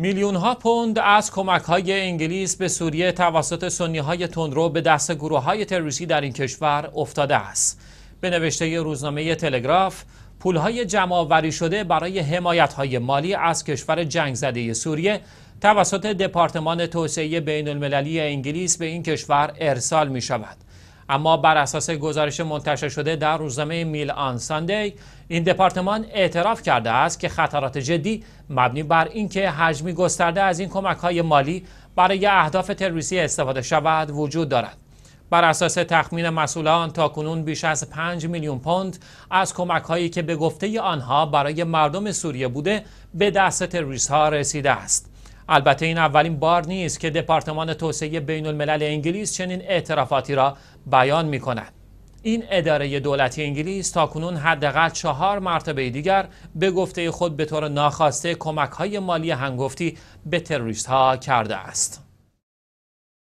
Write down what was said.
میلیون ها پوند از کمک های انگلیس به سوریه توسط سنی های تندرو به دست گروه های تروریستی در این کشور افتاده است. به نوشته روزنامه تلگراف، پول های جمع شده برای حمایت های مالی از کشور جنگ زده سوریه توسط دپارتمان توسعه بین المللی انگلیس به این کشور ارسال می شود. اما بر اساس گزارش منتشر شده در روزنامه میل آن ساندی این دپارتمان اعتراف کرده است که خطرات جدی مبنی بر اینکه حجمی گسترده از این کمک های مالی برای اهداف تروریستی استفاده شود وجود دارد بر اساس تخمین مسئولان تا کنون بیش از 5 میلیون پوند از کمک هایی که به گفته آنها برای مردم سوریه بوده به دست تروریست ها رسیده است البته این اولین بار نیست که دپارتمان توسعه بین الملل انگلیس چنین اعترافاتی را بیان می کند. این اداره دولتی انگلیس تا کنون حداقل چهار مرتبه دیگر به گفته خود به طور ناخواسته کمک های مالی هنگفتی به تروریست ها کرده است.